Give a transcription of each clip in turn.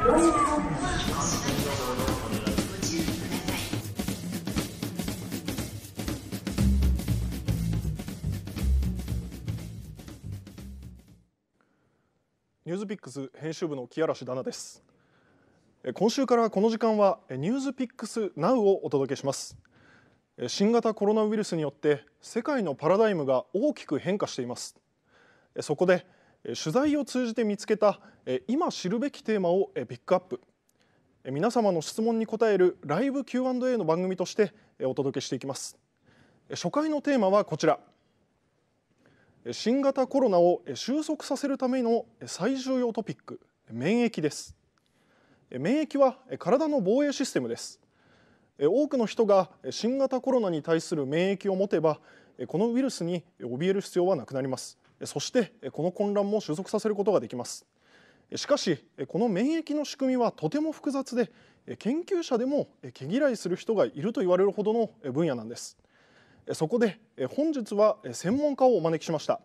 ニュースピックス編集部の木嵐奈です今週からこの時間はニュースピックス n o をお届けします新型コロナウイルスによって世界のパラダイムが大きく変化していますそこで取材を通じて見つけた今知るべきテーマをピックアップ皆様の質問に答えるライブ Q&A の番組としてお届けしていきます初回のテーマはこちら新型コロナを収束させるための最重要トピック免疫です免疫は体の防衛システムです多くの人が新型コロナに対する免疫を持てばこのウイルスに怯える必要はなくなりますそしてこの混乱も収束させることができますしかしこの免疫の仕組みはとても複雑で研究者でも毛嫌いする人がいると言われるほどの分野なんですそこで本日は専門家をお招きしました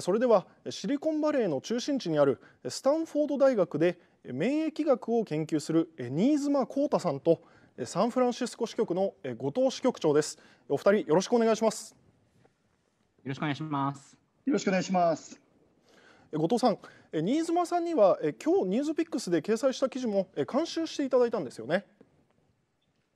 それではシリコンバレーの中心地にあるスタンフォード大学で免疫学を研究する新妻浩太さんとサンフランシスコ支局の後藤支局長ですお二人よろしくお願いしますよろしくお願いします。よろしくお願いします。後藤さん、新妻さんには今日ニュースピックスで掲載した記事も監修していただいたんですよね。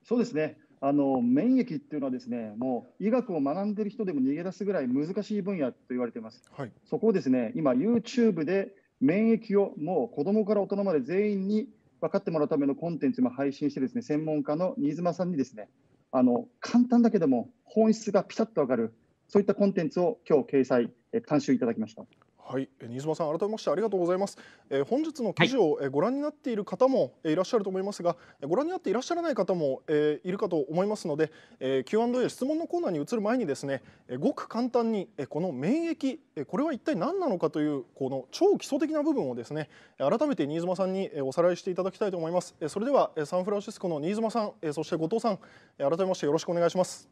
そうですね。あの免疫っていうのはですね、もう医学を学んでる人でも逃げ出すぐらい難しい分野と言われています。はい、そこをですね、今 YouTube で免疫をもう子供から大人まで全員に分かってもらうためのコンテンツも配信してですね、専門家の新妻さんにですね、あの簡単だけども本質がピタッとわかるそういったコンテンツを今日掲載、え監修いただきました。はい、新妻さん改めましてありがとうございます、えー、本日の記事をご覧になっている方もいらっしゃると思いますが、はご覧になっていらっしゃらない方も、えー、いるかと思いますので、えー、Q&A 質問のコーナーに移る前にですねえごく簡単にえこの免疫えこれは一体何なのかというこの超基礎的な部分をですね改めて新妻さんにえおさらいしていただきたいと思いますえそれではえサンフランシスコの新妻さんえそして後藤さんえ改めましてよろしくお願いします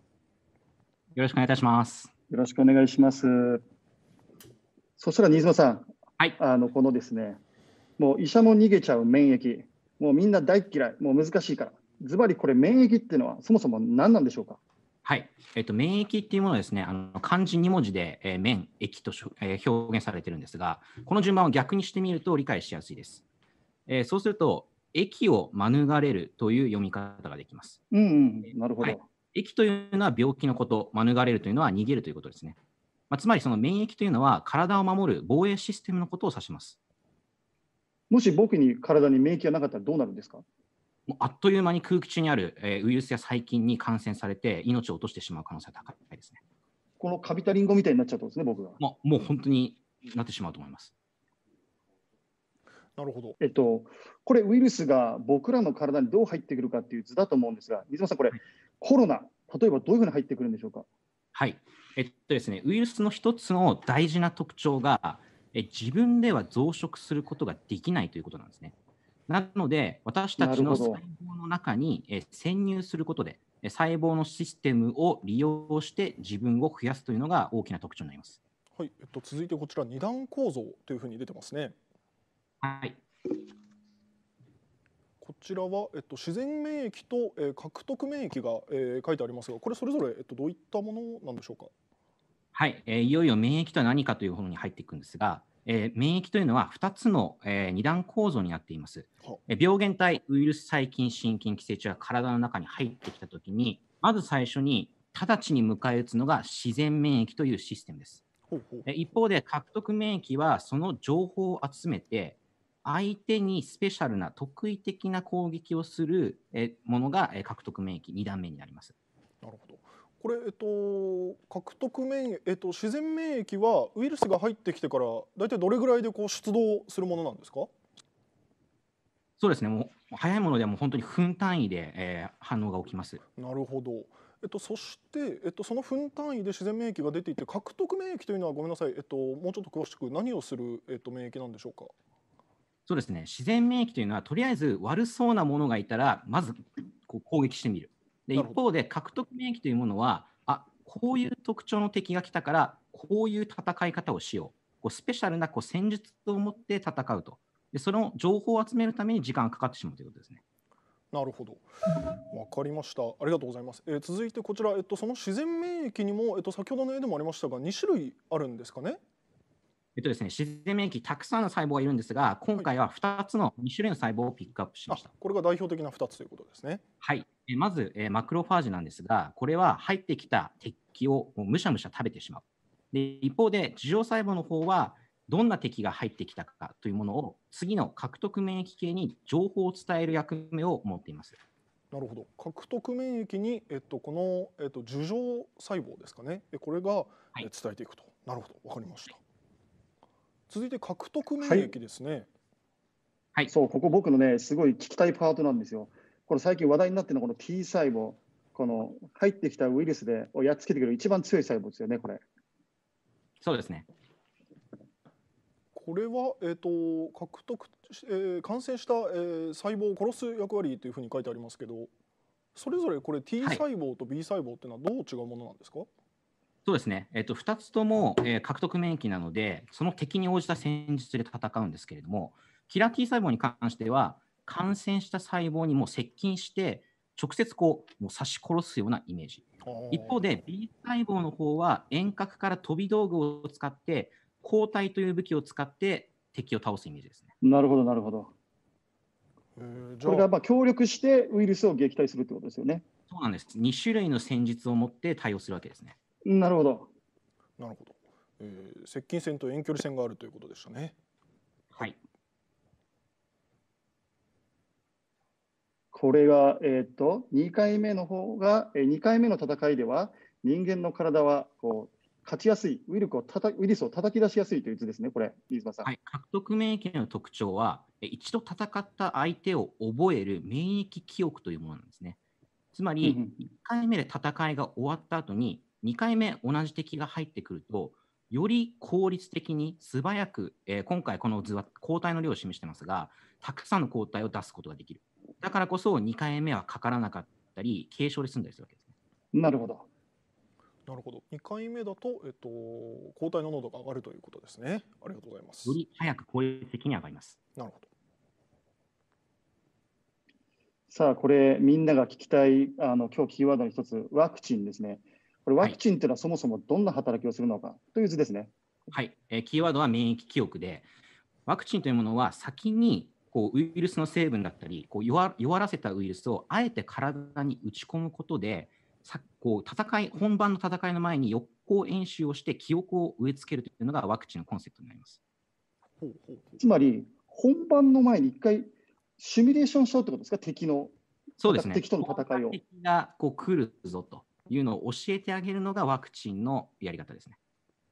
よろしくお願いいたします。よろしくお願いします。そしたら新妻さん、はい、あのこのですね、もう医者も逃げちゃう免疫、もうみんな大嫌い、もう難しいから、ズバリこれ免疫っていうのはそもそも何なんでしょうか。はい、えっと、免疫っていうものですね、あの漢字二文字で、えー、免疫と、えー、表現されてるんですが、この順番を逆にしてみると理解しやすいです。えー、そうすると、液を免れるという読み方ができます。うん、うん、なるほど、はい、疫というのは病気のこと、免れるというのは逃げるということですね。まあ、つまりその免疫というのは体を守る防衛システムのことを指します。もし僕に体に免疫がなかったらどうなるんですかあっという間に空気中にある、ウイルスや細菌に感染されて命を落としてしまう可能性が高いですね。このカビタリンゴみたいになっちゃうたんですね、僕は。まあ、もう本当になってしまうと思います。なるほど。えっと、これ、ウイルスが僕らの体にどう入ってくるかっていう図だと思うんですが、水野さん、これ、はい、コロナ、例えばどういうふうに入ってくるんでしょうか。はい、えっとですね、ウイルスの一つの大事な特徴がえ、自分では増殖することができないということなんですね。なので、私たちの細胞の中にえ潜入することで、細胞のシステムを利用して自分を増やすというのが大きな特徴になります。はい、えっと、続いてこちら、二段構造というふうに出てますね。はい、ちらは、えっと、自然免疫と、えー、獲得免疫が、えー、書いてありますがこれそれぞれ、えっと、どういったものなんでしょうかはい、えー、いよいよ免疫とは何かというものに入っていくんですが、えー、免疫というのは2つの、えー、2段構造になっています、えー、病原体ウイルス細菌真菌寄生虫が体の中に入ってきたときにまず最初に直ちに迎え撃つのが自然免疫というシステムですほうほう一方で獲得免疫はその情報を集めて相手にスペシャルな特異的な攻撃をするものが獲得免疫2段目になります。なるほどこれ、えっと、獲得免疫、えっと、自然免疫はウイルスが入ってきてから大体どれぐらいでこう出動するものなんですかそうですねもう早いものでも本当に分単位で、えー、反応が起きます。なるほどえっと、そして、えっと、その分単位で自然免疫が出ていて獲得免疫というのはごめんなさい、えっと、もうちょっと詳しく何をする、えっと、免疫なんでしょうか。そうですね自然免疫というのはとりあえず悪そうなものがいたらまずこう攻撃してみるで一方で獲得免疫というものはあこういう特徴の敵が来たからこういう戦い方をしようこうスペシャルなこう戦術を持って戦うとでその情報を集めるために時間がかかってしまうということですね。なるほど。わかりました。ありがとうございます。えー、続いてこちら、えっと、その自然免疫にも、えっと、先ほどの絵でもありましたが、2種類あるんですかね。えっとですね、自然免疫、たくさんの細胞がいるんですが、今回は2つの、2種類の細胞をピックアップしました。これが代表的な2つということですね。はい、えまず、えマクロファージなんですが、これは入ってきた敵をむしゃむしゃ食べてしまう。で一方で、樹状細胞の方は、どんな敵が入ってきたかというものを、次の獲得免疫系に情報を伝える役目を持っています。なるほど獲得免疫に、えっと、この、えっと、樹状細胞ですかねこれが伝えていくと、はい、なるほど分かりました。続いて獲得免疫ですね、はい、はい、そうここ僕のねすごい聞きたいパートなんですよこれ最近話題になってるのはこの T 細胞この入ってきたウイルスでをやっつけてくれる一番強い細胞ですよねこれそうですねこれは、えーと、と獲得、えー、感染した、えー、細胞を殺す役割というふうに書いてありますけどそれぞれこれ T 細胞と B 細胞っていうのはどう違うものなんですか、はいそうですね、えっと、2つとも、えー、獲得免疫なので、その敵に応じた戦術で戦うんですけれども、キラー T 細胞に関しては、感染した細胞にも接近して、直接こうもう刺し殺すようなイメージ。一方で B 細胞の方は遠隔から飛び道具を使って抗体という武器を使って敵を倒すイメージですね。なるほどなるほど。これがまあ協力してウイルスを撃退するってことですよね。そうなんです。2種類の戦術を持って対応するわけですね。なるほど。なるほど。えー、接近戦と遠距離戦があるということでしたね。はい。これが、えっ、と2回目の方が、えー、2回目の戦いでは人間の体はこう勝ちやすいウイルスをたたウイルスを叩き出しやすいという図ですね、これ、飯島さん、はい、獲得免疫の特徴は、一度戦った相手を覚える免疫記憶というものなんですね。つまり、1回目で戦いが終わった後に、2回目同じ敵が入ってくるとより効率的に素早く、えー、今回この図は抗体の量を示してますがたくさんの抗体を出すことができるだからこそ2回目はかからなかったり軽症で済んだりするわけですね。なるほどなるほど2回目だと、えっと、抗体の濃度が上がるということですね。ありがとうございます。より早く効率的に上がります。なるほどさあ、これ、みんなが聞きたいあの今日キーワードの一つ、ワクチンですね。これワクチンというのはそもそもどんな働きをするのかという図ですね。はい、えー、キーワードは免疫記憶で、ワクチンというものは先にこうウイルスの成分だったりこう弱、弱らせたウイルスをあえて体に打ち込むことで、さこう戦い本番の戦いの前に予行演習をして記憶を植え付けるというのがワクチンのコンセプトになります。つまり本番の前に一回シミュレーションしようってことですか、敵の。そうですね。敵との戦いを。敵がこう来るぞと。いうのを教えてあげるのがワクチンのやり方ですね。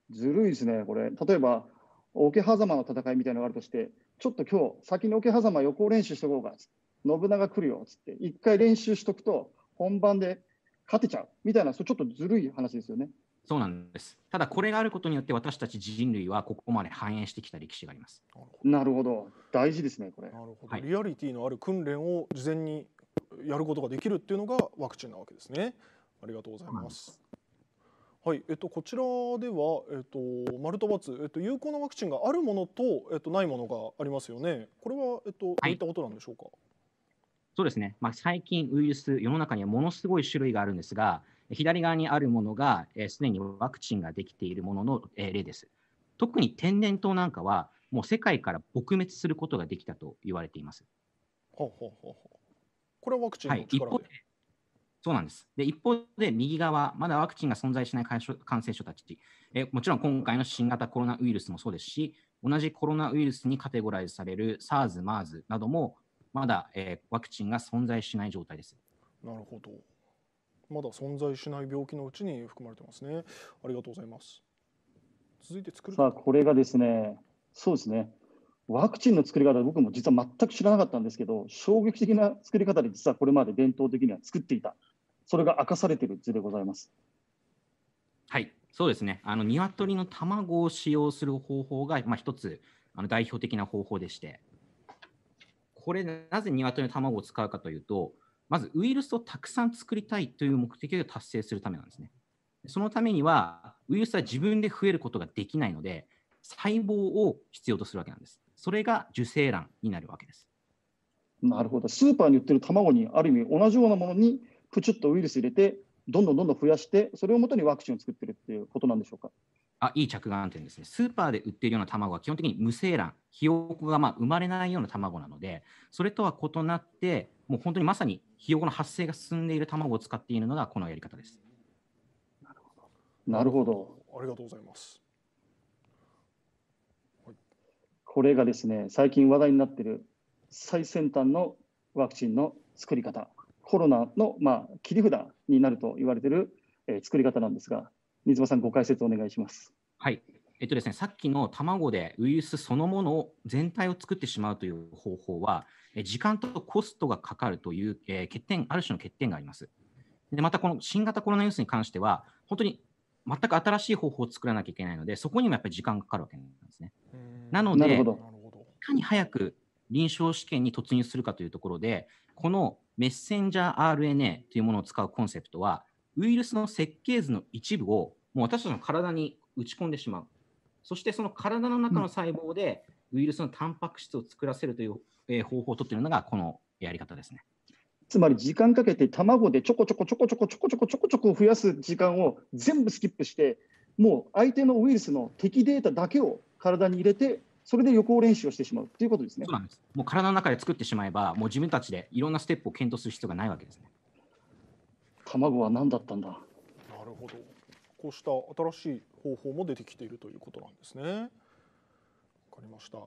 ずるいですね、これ。例えば、桶狭間の戦いみたいなのがあるとして、ちょっと今日、先に桶狭間予行練習しておこうか、信長来るよ、つって、一回練習しとくと、本番で勝てちゃうみたいな、それちょっとずるい話ですよね。そうなんです。ただ、これがあることによって、私たち人類はここまで反映してきた歴史があります。なるほど、大事ですね、これ。なるほど、はい、リアリティのある訓練を事前にやることができるっていうのがワクチンなわけですね。ありがとうございます。はい、えっと、こちらでは、えっと、マルトバツ、えっと、有効なワクチンがあるものと、えっと、ないものがありますよね。これは、えっと、はい、どういったことなんでしょうか。そうですね。まあ、最近ウイルス、世の中にはものすごい種類があるんですが、左側にあるものが、す、えー、で、にワクチンができているものの、えー、例です。特に天然痘なんかは、もう世界から撲滅することができたと言われています。ほうほうほうほうこれはワクチンの力で、はいそうなんです。で、一方で右側、まだワクチンが存在しない感染症たち、えもちろん今回の新型コロナウイルスもそうですし、同じコロナウイルスにカテゴライズされる SARS、MERS なども、まだ、えワクチンが存在しない状態です。なるほど。まだ存在しない病気のうちに含まれてますね。ありがとうございます。続いて作るさあ、これがですね、そうですね。ワクチンの作り方、僕も実は全く知らなかったんですけど、衝撃的な作り方で実はこれまで伝統的には作っていたそれが明かされている図でございます。はい、そうですね。あの鶏の卵を使用する方法が、まあ、一つあの代表的な方法でして、これ、なぜ鶏の卵を使うかというと、まずウイルスをたくさん作りたいという目的を達成するためなんですね。そのためには、ウイルスは自分で増えることができないので、細胞を必要とするわけなんです。それが受精卵になるわけです。なるほど。スーパーに売ってる卵に、ある意味同じようなものにプチュッとウイルス入れて、どんどんどんどん増やして、それをもとにワクチンを作ってるっていうことなんでしょうか。あいい着眼点ですね。スーパーで売っているような卵は基本的に無精卵、ひよこがま生まれないような卵なので、それとは異なって、もう本当にまさにひよこの発生が進んでいる卵を使っているのがこのやり方です。なるほど。なるほどありがとうございます。はい、これがですね、最近話題になっている最先端のワクチンの作り方コロナの、まあ、切り札になると言われている、えー、作り方なんですが、水間さん、ご解説お願いします。はいえっとですね、さっきの卵でウイルスそのものを全体を作ってしまうという方法は、時間とコストがかかるという、えー、欠点、ある種の欠点があります。でまた、この新型コロナウイルスに関しては、本当に全く新しい方法を作らなきゃいけないので、そこにもやっぱり時間がかかるわけなんですね。なので、いかに早く臨床試験に突入するかというところで、このメッセンジャー RNA というものを使うコンセプトは、ウイルスの設計図の一部をもう私たちの体に打ち込んでしまう。そしてその体の中の細胞でウイルスのタンパク質を作らせるという方法を取っているのがこのやり方ですね。つまり時間かけて卵でちょこちょこちょこちょこちょこちょこちょこちょこ増やす時間を全部スキップしてもう相手のウイルスの敵データだけを体に入れてそれで予行練習をしてしまうということですね。そうなんですもう体の中で作ってしまえば、もう自分たちでいろんなステップを検討する必要がないわけですね。卵は何だったんだなるほど。こうした新しい方法も出てきているということなんですね。わかりました。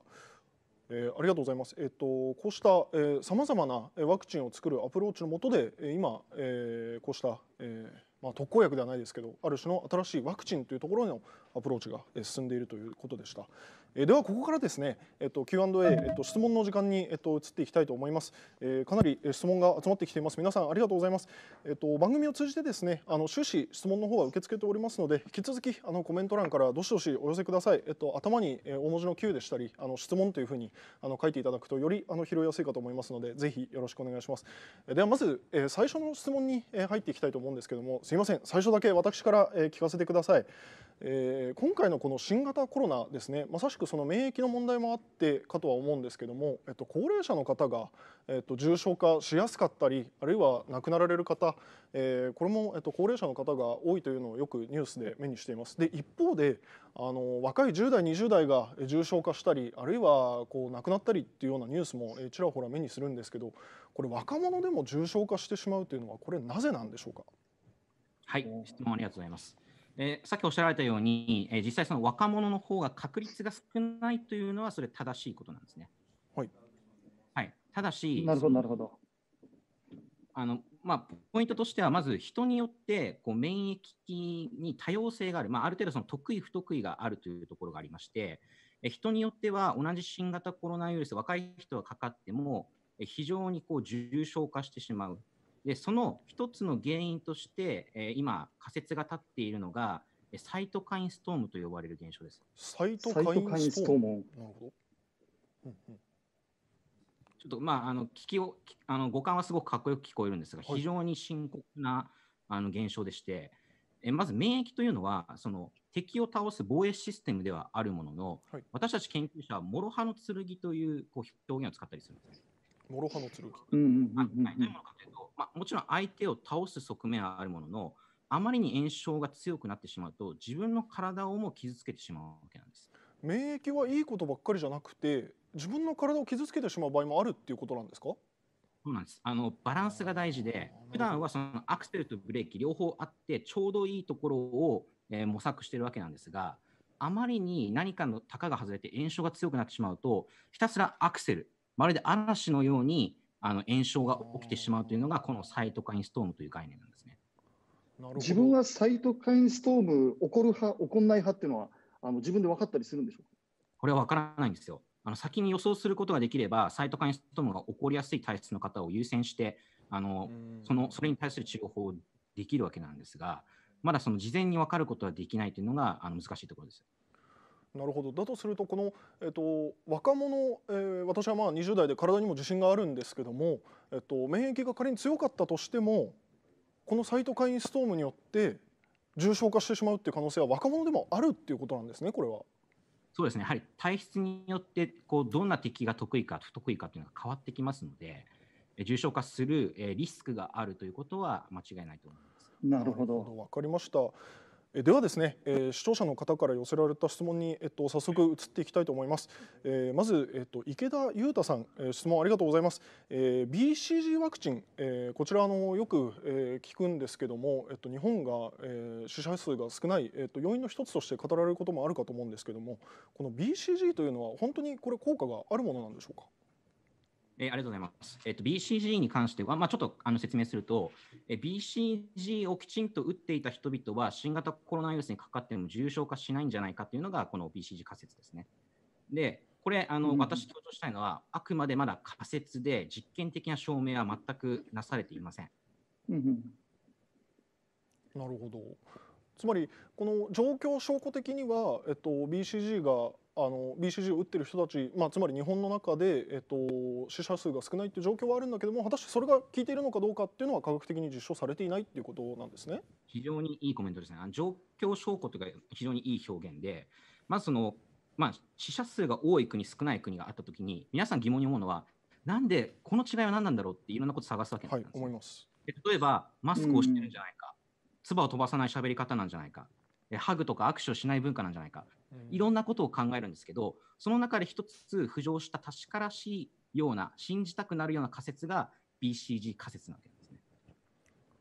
えー、ありがとうございます。えっ、ー、とこうしたさまざまなワクチンを作るアプローチの下とで今、えー、こうした、えーまあ、特効薬ではないですけどある種の新しいワクチンというところのアプローチが進んでいるということでした。えではここからですね、えっと、Q&A、えっと、質問の時間に、えっと、移っていきたいと思います、えー、かなり質問が集まってきています皆さんありがとうございます、えっと、番組を通じてですねあの終始質問の方は受け付けておりますので引き続きあのコメント欄からどしどしお寄せください、えっと、頭に、え大文字の Q でしたりあの質問というふうにあの書いていただくとよりあの拾いやすいかと思いますのでぜひよろしくお願いしますえではまず、え最初の質問に、え入っていきたいと思うんですけどもすいません最初だけ私から、え聞かせてください、えー、今回のこの新型コロナですねまさしくくその免疫の問題もあってかとは思うんですけども、えっと、高齢者の方が、えっと、重症化しやすかったりあるいは亡くなられる方、えー、これも、えっと、高齢者の方が多いというのをよくニュースで目にしています。で一方であの若い10代20代が重症化したりあるいはこう亡くなったりっていうようなニュースもちらほら目にするんですけどこれ若者でも重症化してしまうというのはこれなぜなんでしょうかはい質問ありがとうございますえー、さっきおっしゃられたように、えー、実際その若者の方が確率が少ないというのはそれ正しいことなんですね。はい。はい。ただし、なるほどなるほど。あのまあ、ポイントとしては、まず人によってこう免疫に多様性がある、まあ、ある程度その得意、不得意があるというところがありまして、人によっては同じ新型コロナウイルス、若い人はかかっても、非常にこう重症化してしまう、でその一つの原因として、えー、今、仮説が立っているのが、サイトカインストームと呼ばれる現象です。サイトカインストームなるほど、うんうん、ちょっと、まあ、あの聞きをあの五感はすごくかっこよく聞こえるんですが、非常に深刻なあの現象でして、えまず免疫というのはその敵を倒す防衛システムではあるものの、はい、私たち研究者は諸刃の剣というこう表現を使ったりするんです。諸刃の剣、うんうんうんうん、ういうものかというとまあ、もちろん相手を倒す側面はあるものの、あまりに炎症が強くなってしまうと、自分の体をも傷つけてしまうわけなんです。免疫はいいことばっかりじゃなくて、自分の体を傷つけてしまう場合もあるっていうことなんですか？そうなんです。あのバランスが大事で、普段はそのアクセルとブレーキ両方あってちょうどいいところを、えー、模索しているわけなんですが、あまりに何かのたかが外れて炎症が強くなってしまうと、ひたすらアクセル、まるで嵐のようにあの炎症が起きてしまうというのが、このサイトカインストームという概念なんですね。自分はサイトカインストーム、起こる派、起こんない派っていうのは、あの自分で分かったりするんでしょうこれは分からないんですよ。あの先に予想することができれば、サイトカインストームが起こりやすい体質の方を優先して、あのそのそれに対する治療法をできるわけなんですが、まだその事前に分かることはできないというのがあの難しいところです。なるほどだとするとこの、えっと、若者、えー、私はまあ20代で体にも自信があるんですけども、えっと、免疫が仮に強かったとしてもこのサイトカインストームによって重症化してしまうっていう可能性は若者でもあるっていうことなんですねこれは。そうですねやはり体質によってこうどんな敵が得意か不得意かというのが変わってきますので重症化するリスクがあるということは間違いないと思います。なるほどわかりましたではですね、えー、視聴者の方から寄せられた質問に、えっと、早速移っていきたいと思います、えー、まず、えっと、池田裕太さん、えー、質問ありがとうございます、えー、BCG ワクチン、えー、こちらあのよく、えー、聞くんですけども、えっと、日本が、えー、死者数が少ない、えっと、要因の一つとして語られることもあるかと思うんですけどもこの BCG というのは本当にこれ効果があるものなんでしょうかえー、ありがとうございます。えっ、ー、と、BCG に関しては、まあ、ちょっとあの説明すると、えー、BCG をきちんと打っていた人々は、新型コロナウイルスにかかっても重症化しないんじゃないかというのが、この BCG 仮説ですね。で、これ、あの、うん、私強調したいのは、あくまでまだ仮説で、実験的な証明は全くなされていません。うん、なるほど。つまりこの状況証拠的には、えっと、BCG があの BCG を打ってる人たち、まあ、つまり日本の中で、えっと、死者数が少ないっていう状況はあるんだけども果たしてそれが効いているのかどうかっていうのは科学的に実証されていないっていうことなんですね非常にいいコメントですね。状況証拠というか非常にいい表現でまずその、まあ、死者数が多い国少ない国があったときに皆さん疑問に思うのはなんでこの違いは何なんだろうっていろんなこと探すわけなんです、はい、思います例えばマスクをしてるんじゃないか、唾を飛ばさない喋り方なんじゃないかハグとか握手をしない文化なんじゃないか、いろんなことを考えるんですけど、その中で一つ浮上した確からしいような、信じたくなるような仮説が BCG 仮説なわけですね。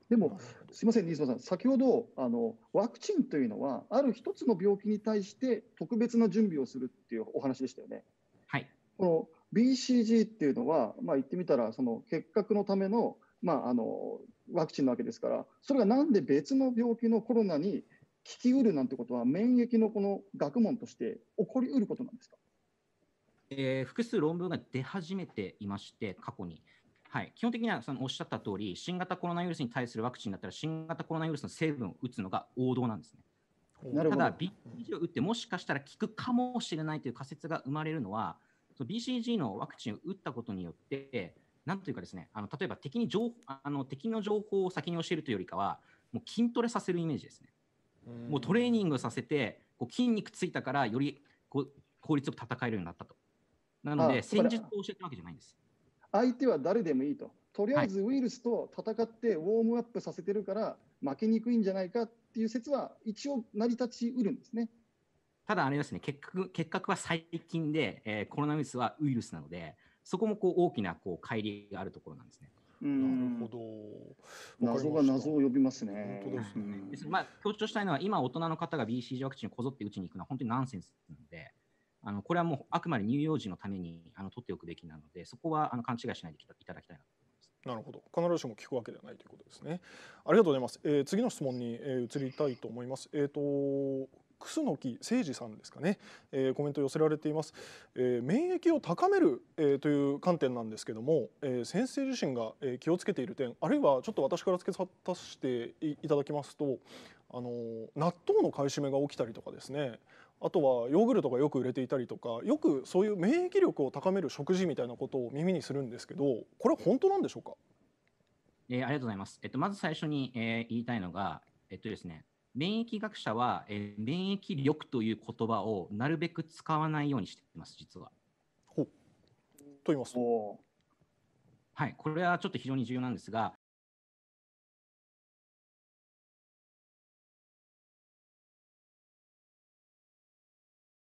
でも、すみません、新妻さん、先ほどあのワクチンというのは、ある一つの病気に対して特別な準備をするっていうお話でしたよね。はい、この BCG っていうのは、まあ、言ってみたら、その結核のためのまあ、あのワクチンなわけですからそれがなんで別の病気のコロナに効きうるなんてことは免疫のこの学問として起こりうることなんですか、えー、複数論文が出始めていまして過去に。はい、基本的にはそのおっしゃった通り、新型コロナウイルスに対するワクチンだったら、新型コロナウイルスの成分を打つのが王道なんですね。ただ、BCG を打ってもしかしたら効くかもしれないという仮説が生まれるのは、BCG のワクチンを打ったことによって、なんというかですね、あの例えば敵に情報あの敵の情報を先に教えるというよりかは、もう筋トレさせるイメージですね。もうトレーニングさせて、こう筋肉ついたから、よりこう効率よく戦えるようになったと。なので、戦術を教えたわけじゃないんです。相手は誰でもいいと。とりあえずウイルスと戦ってウォームアップさせてるから、負けにくいんじゃないかっていう説は、一応成り立ちうるんですね。ただ、あれですね、結核結核は細菌で、えー、コロナウイルスはウイルスなので、そこもこう大きなこう乖離があるところなんですね。なるほど。謎が謎を呼びますね。本当ですね。うまあ、強調したいのは、今大人の方が BCG ワクチンをこぞって打ちに行くのは本当にナンセンスなので、あのこれはもうあくまで乳幼児のためにあの取っておくべきなので、そこはあの勘違いしないでいただきたいなと思いますなるほど必ずしも聞くわけではないということですね。ありがとうございます。えー、次の質問に、えー、移りたいと思います。えっ、ー、と楠木誠二さんですかね、えー、コメント寄せられています、えー、免疫を高める、えー、という観点なんですけども、えー、先生自身が、えー、気をつけている点あるいはちょっと私から付け足していただきますとあの納豆の買い占めが起きたりとかですねあとはヨーグルトがよく売れていたりとかよくそういう免疫力を高める食事みたいなことを耳にするんですけどこれは本当なんでしょうかえー、ありがとうございます。えっと、まず最初に、えー、言いたいのが、えっとですね、免疫学者は、えー、免疫力という言葉をなるべく使わないようにしています、実は。ほと言いますとはい、これはちょっと非常に重要なんですが、